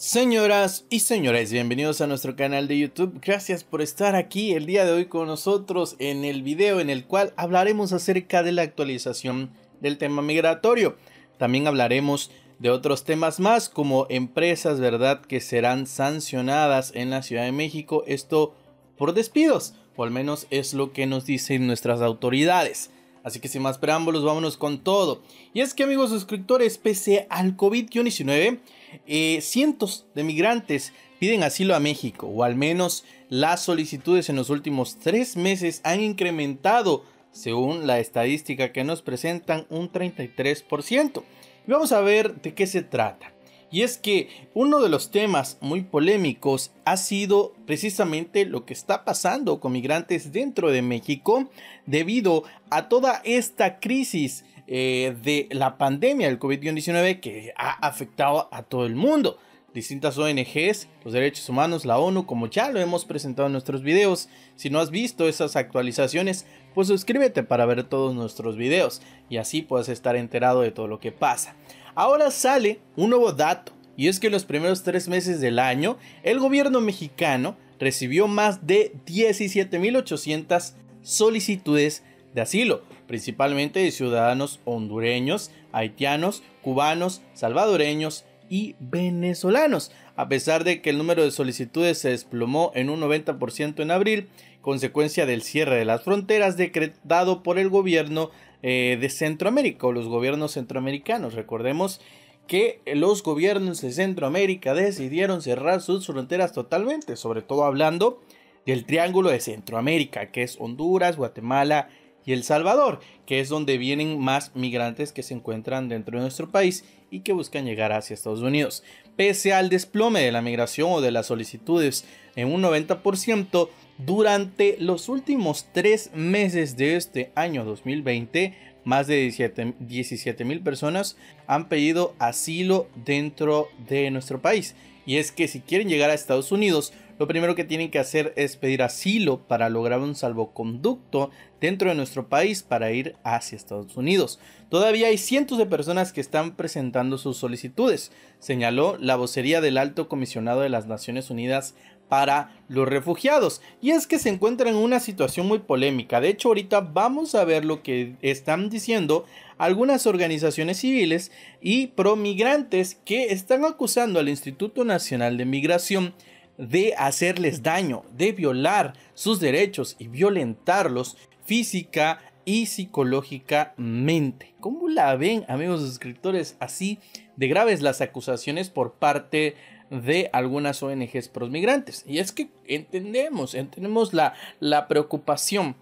Señoras y señores, bienvenidos a nuestro canal de YouTube. Gracias por estar aquí el día de hoy con nosotros en el video en el cual hablaremos acerca de la actualización del tema migratorio. También hablaremos de otros temas más como empresas, ¿verdad?, que serán sancionadas en la Ciudad de México, esto por despidos, o al menos es lo que nos dicen nuestras autoridades. Así que sin más preámbulos, vámonos con todo. Y es que amigos suscriptores, pese al COVID-19, eh, cientos de migrantes piden asilo a México, o al menos las solicitudes en los últimos tres meses han incrementado, según la estadística que nos presentan, un 33%. Y vamos a ver de qué se trata. Y es que uno de los temas muy polémicos ha sido precisamente lo que está pasando con migrantes dentro de México debido a toda esta crisis eh, de la pandemia del COVID-19 que ha afectado a todo el mundo. Distintas ONGs, los derechos humanos, la ONU, como ya lo hemos presentado en nuestros videos. Si no has visto esas actualizaciones, pues suscríbete para ver todos nuestros videos y así puedes estar enterado de todo lo que pasa. Ahora sale un nuevo dato y es que los primeros tres meses del año el gobierno mexicano recibió más de 17.800 solicitudes de asilo, principalmente de ciudadanos hondureños, haitianos, cubanos, salvadoreños y venezolanos. A pesar de que el número de solicitudes se desplomó en un 90% en abril, consecuencia del cierre de las fronteras decretado por el gobierno eh, de Centroamérica o los gobiernos centroamericanos. Recordemos que los gobiernos de Centroamérica decidieron cerrar sus fronteras totalmente, sobre todo hablando del Triángulo de Centroamérica, que es Honduras, Guatemala y El Salvador, que es donde vienen más migrantes que se encuentran dentro de nuestro país y que buscan llegar hacia Estados Unidos. Pese al desplome de la migración o de las solicitudes en un 90%, durante los últimos tres meses de este año 2020, más de 17, 17 mil personas han pedido asilo dentro de nuestro país. Y es que si quieren llegar a Estados Unidos, lo primero que tienen que hacer es pedir asilo para lograr un salvoconducto dentro de nuestro país para ir hacia Estados Unidos. Todavía hay cientos de personas que están presentando sus solicitudes, señaló la vocería del alto comisionado de las Naciones Unidas para los refugiados. Y es que se encuentran en una situación muy polémica. De hecho, ahorita vamos a ver lo que están diciendo algunas organizaciones civiles y promigrantes que están acusando al Instituto Nacional de Migración de hacerles daño, de violar sus derechos y violentarlos física y psicológicamente. ¿Cómo la ven, amigos escritores, Así de graves las acusaciones por parte de algunas ONGs migrantes. Y es que entendemos, entendemos la, la preocupación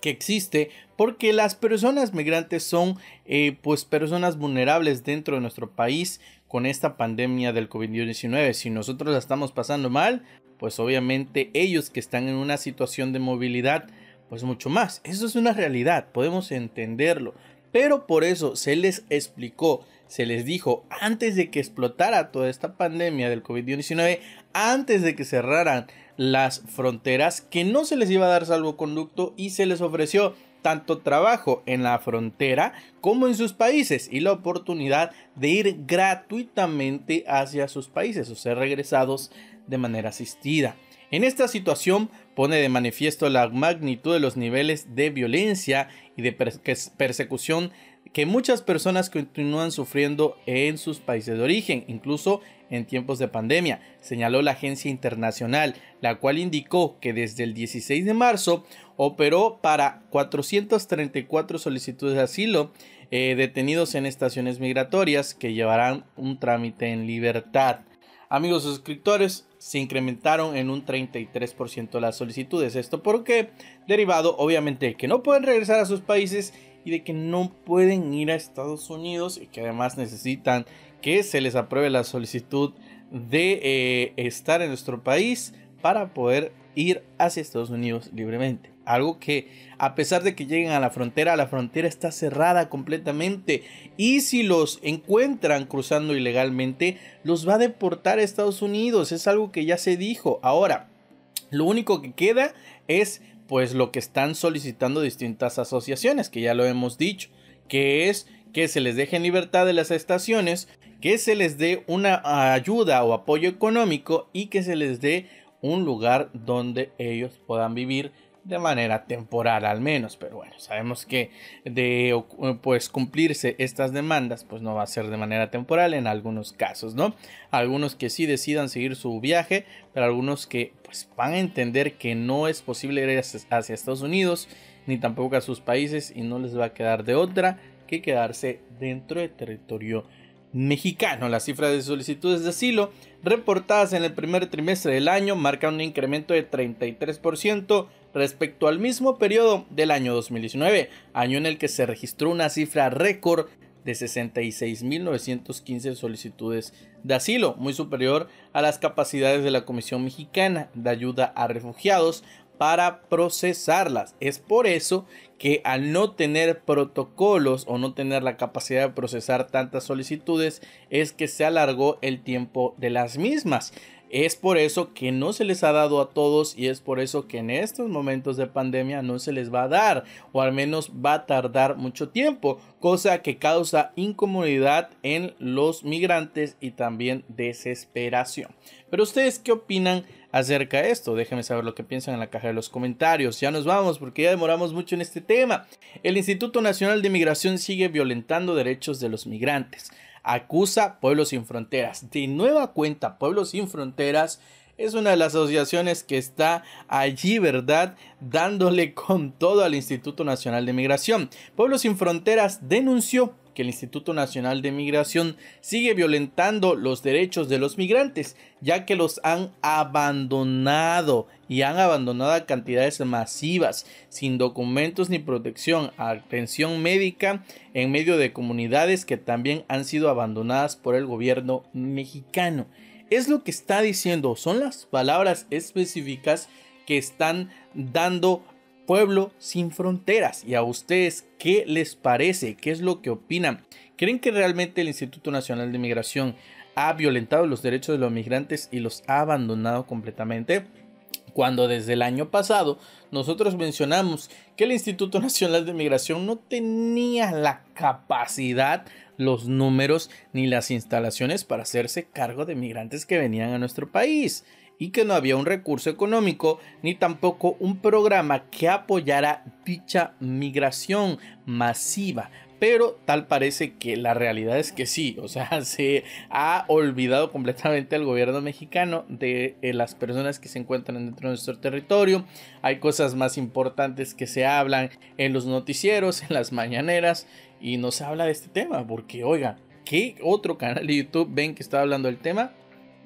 que existe porque las personas migrantes son eh, pues personas vulnerables dentro de nuestro país con esta pandemia del COVID-19. Si nosotros la estamos pasando mal, pues obviamente ellos que están en una situación de movilidad, pues mucho más. Eso es una realidad, podemos entenderlo. Pero por eso se les explicó, se les dijo, antes de que explotara toda esta pandemia del COVID-19, antes de que cerraran las fronteras, que no se les iba a dar salvoconducto y se les ofreció tanto trabajo en la frontera como en sus países y la oportunidad de ir gratuitamente hacia sus países o ser regresados de manera asistida. En esta situación pone de manifiesto la magnitud de los niveles de violencia y de persecución que muchas personas continúan sufriendo en sus países de origen, incluso en tiempos de pandemia, señaló la agencia internacional, la cual indicó que desde el 16 de marzo operó para 434 solicitudes de asilo eh, detenidos en estaciones migratorias que llevarán un trámite en libertad. Amigos suscriptores, se incrementaron en un 33% las solicitudes. Esto porque, derivado obviamente que no pueden regresar a sus países y de que no pueden ir a Estados Unidos y que además necesitan que se les apruebe la solicitud de eh, estar en nuestro país para poder ir hacia Estados Unidos libremente. Algo que a pesar de que lleguen a la frontera, la frontera está cerrada completamente y si los encuentran cruzando ilegalmente, los va a deportar a Estados Unidos. Es algo que ya se dijo. Ahora, lo único que queda es pues lo que están solicitando distintas asociaciones, que ya lo hemos dicho, que es que se les deje en libertad de las estaciones, que se les dé una ayuda o apoyo económico y que se les dé un lugar donde ellos puedan vivir de manera temporal al menos, pero bueno, sabemos que de pues cumplirse estas demandas pues no va a ser de manera temporal en algunos casos, ¿no? Algunos que sí decidan seguir su viaje, pero algunos que pues van a entender que no es posible ir hacia Estados Unidos ni tampoco a sus países y no les va a quedar de otra que quedarse dentro de territorio mexicano. La cifra de solicitudes de asilo reportadas en el primer trimestre del año marca un incremento de 33% respecto al mismo periodo del año 2019, año en el que se registró una cifra récord de 66.915 solicitudes de asilo, muy superior a las capacidades de la Comisión Mexicana de Ayuda a Refugiados, para procesarlas. Es por eso que al no tener protocolos o no tener la capacidad de procesar tantas solicitudes es que se alargó el tiempo de las mismas. Es por eso que no se les ha dado a todos y es por eso que en estos momentos de pandemia no se les va a dar o al menos va a tardar mucho tiempo, cosa que causa incomodidad en los migrantes y también desesperación. Pero ustedes qué opinan acerca de esto. Déjenme saber lo que piensan en la caja de los comentarios. Ya nos vamos porque ya demoramos mucho en este tema. El Instituto Nacional de Migración sigue violentando derechos de los migrantes. Acusa Pueblos Sin Fronteras. De nueva cuenta, Pueblos Sin Fronteras es una de las asociaciones que está allí, ¿verdad? Dándole con todo al Instituto Nacional de Migración. Pueblos Sin Fronteras denunció el Instituto Nacional de Migración sigue violentando los derechos de los migrantes, ya que los han abandonado y han abandonado a cantidades masivas, sin documentos ni protección, atención médica en medio de comunidades que también han sido abandonadas por el gobierno mexicano. Es lo que está diciendo, son las palabras específicas que están dando pueblo sin fronteras. ¿Y a ustedes qué les parece? ¿Qué es lo que opinan? ¿Creen que realmente el Instituto Nacional de Migración ha violentado los derechos de los migrantes y los ha abandonado completamente? Cuando desde el año pasado nosotros mencionamos que el Instituto Nacional de Migración no tenía la capacidad los números ni las instalaciones para hacerse cargo de migrantes que venían a nuestro país y que no había un recurso económico ni tampoco un programa que apoyara dicha migración masiva. Pero tal parece que la realidad es que sí, o sea, se ha olvidado completamente al gobierno mexicano de eh, las personas que se encuentran dentro de nuestro territorio. Hay cosas más importantes que se hablan en los noticieros, en las mañaneras, y no se habla de este tema, porque oiga, ¿qué otro canal de YouTube ven que está hablando del tema?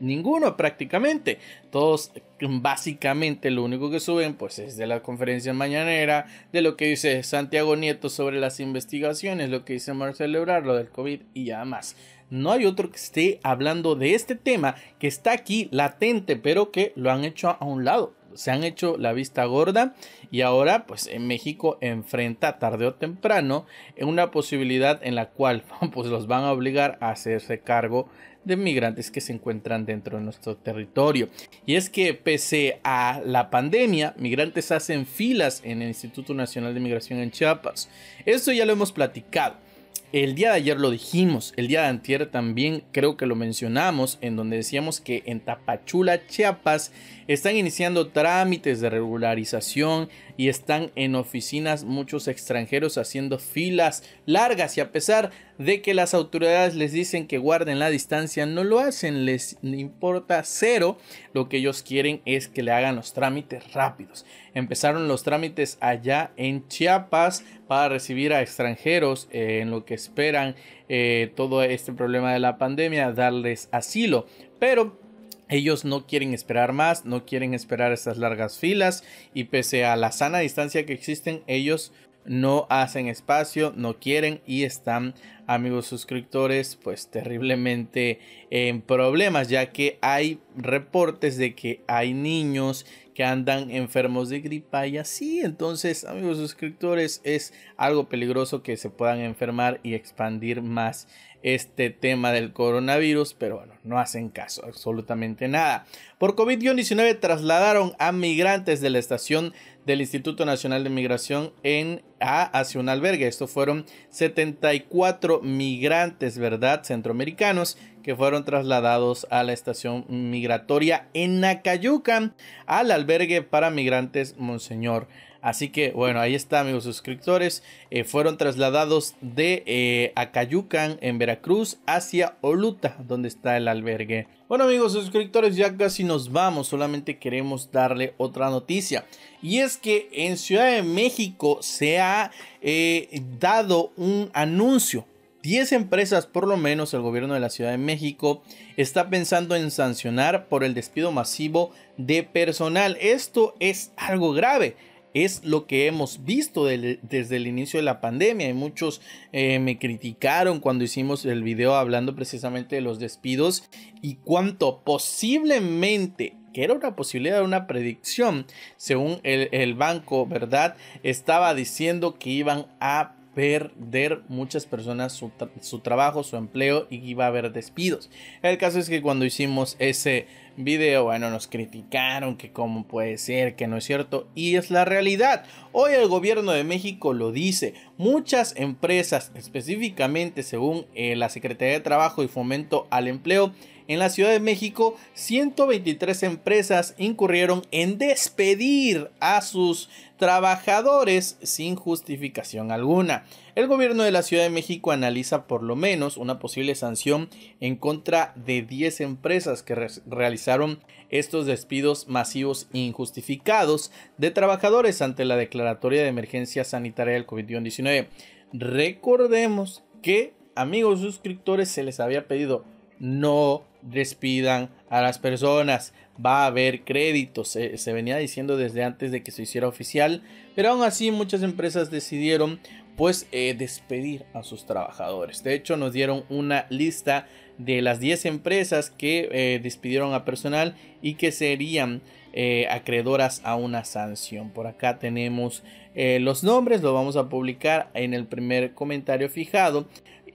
ninguno prácticamente. Todos básicamente lo único que suben pues es de la conferencia mañanera, de lo que dice Santiago Nieto sobre las investigaciones, lo que dice Marcelo Ebrard, lo del COVID y ya más. No hay otro que esté hablando de este tema que está aquí latente, pero que lo han hecho a un lado se han hecho la vista gorda y ahora pues en México enfrenta tarde o temprano una posibilidad en la cual pues los van a obligar a hacerse cargo de migrantes que se encuentran dentro de nuestro territorio. Y es que pese a la pandemia, migrantes hacen filas en el Instituto Nacional de Migración en Chiapas. Esto ya lo hemos platicado. El día de ayer lo dijimos, el día de antier también creo que lo mencionamos, en donde decíamos que en Tapachula, Chiapas, están iniciando trámites de regularización y están en oficinas muchos extranjeros haciendo filas largas y a pesar de que las autoridades les dicen que guarden la distancia, no lo hacen, les importa cero, lo que ellos quieren es que le hagan los trámites rápidos. Empezaron los trámites allá en Chiapas para recibir a extranjeros eh, en lo que esperan eh, todo este problema de la pandemia, darles asilo. Pero ellos no quieren esperar más, no quieren esperar estas largas filas y pese a la sana distancia que existen, ellos no hacen espacio, no quieren y están, amigos suscriptores, pues terriblemente en problemas, ya que hay reportes de que hay niños que andan enfermos de gripa y así. Entonces, amigos suscriptores, es algo peligroso que se puedan enfermar y expandir más este tema del coronavirus, pero bueno, no hacen caso absolutamente nada. Por COVID-19 trasladaron a migrantes de la estación del Instituto Nacional de Migración en, a, hacia un albergue. Estos fueron 74 migrantes, ¿verdad? Centroamericanos que fueron trasladados a la estación migratoria en Nacayuca al albergue para migrantes Monseñor Así que bueno, ahí está amigos suscriptores. Eh, fueron trasladados de eh, Acayucan en Veracruz hacia Oluta, donde está el albergue. Bueno amigos suscriptores, ya casi nos vamos, solamente queremos darle otra noticia. Y es que en Ciudad de México se ha eh, dado un anuncio 10 empresas, por lo menos el gobierno de la Ciudad de México, está pensando en sancionar por el despido masivo de personal. Esto es algo grave, es lo que hemos visto desde el inicio de la pandemia. Y muchos eh, me criticaron cuando hicimos el video hablando precisamente de los despidos y cuánto posiblemente que era una posibilidad, una predicción, según el banco, ¿verdad? Estaba diciendo que iban a perder muchas personas su, trabajo, su empleo y iba a haber despidos. El caso es que cuando hicimos ese video, bueno, nos criticaron que cómo puede ser, que no es cierto y es la realidad. Hoy el gobierno de México lo dice, muchas empresas, específicamente según eh, la Secretaría de Trabajo y Fomento al Empleo, en la Ciudad de México, 123 empresas incurrieron en despedir a sus trabajadores sin justificación alguna. El gobierno de la Ciudad de México analiza por lo menos una posible sanción en contra de 10 empresas que realizaron estos despidos masivos injustificados de trabajadores ante la declaratoria de emergencia sanitaria del COVID-19. Recordemos que, amigos suscriptores, se les había pedido no despidan a las personas. Va a haber créditos, se, venía diciendo desde antes de que se hiciera oficial, pero aún así muchas empresas decidieron pues eh, despedir a sus trabajadores. De hecho nos dieron una lista de las 10 empresas que eh, despidieron a personal y que serían eh, acreedoras a una sanción. Por acá tenemos los nombres, lo vamos a publicar en el primer comentario fijado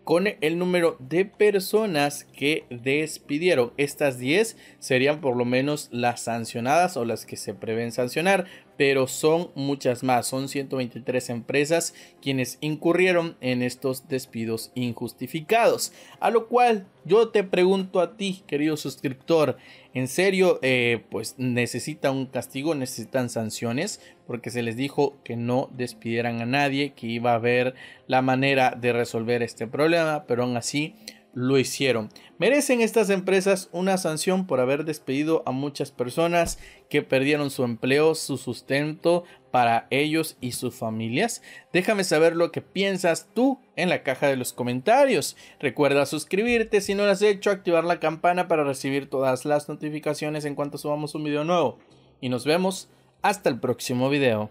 con el número de personas que despidieron. Estas 10 serían por lo menos las sancionadas o las que se prevén sancionar pero son muchas más, son 123 empresas quienes incurrieron en estos despidos injustificados. A lo cual yo te pregunto a ti, querido suscriptor, ¿en serio eh, pues necesitan un castigo, necesitan sanciones? Porque se les dijo que no despidieran a nadie, que iba a haber la manera de resolver este problema, pero aún así lo hicieron. Merecen estas empresas una sanción por haber despedido a muchas personas que perdieron su empleo, su sustento para ellos y sus familias. Déjame saber lo que piensas tú en la caja de los comentarios. Recuerda suscribirte si no lo has hecho, activar la campana para recibir todas las notificaciones en cuanto subamos un video nuevo. Y nos vemos hasta el próximo video.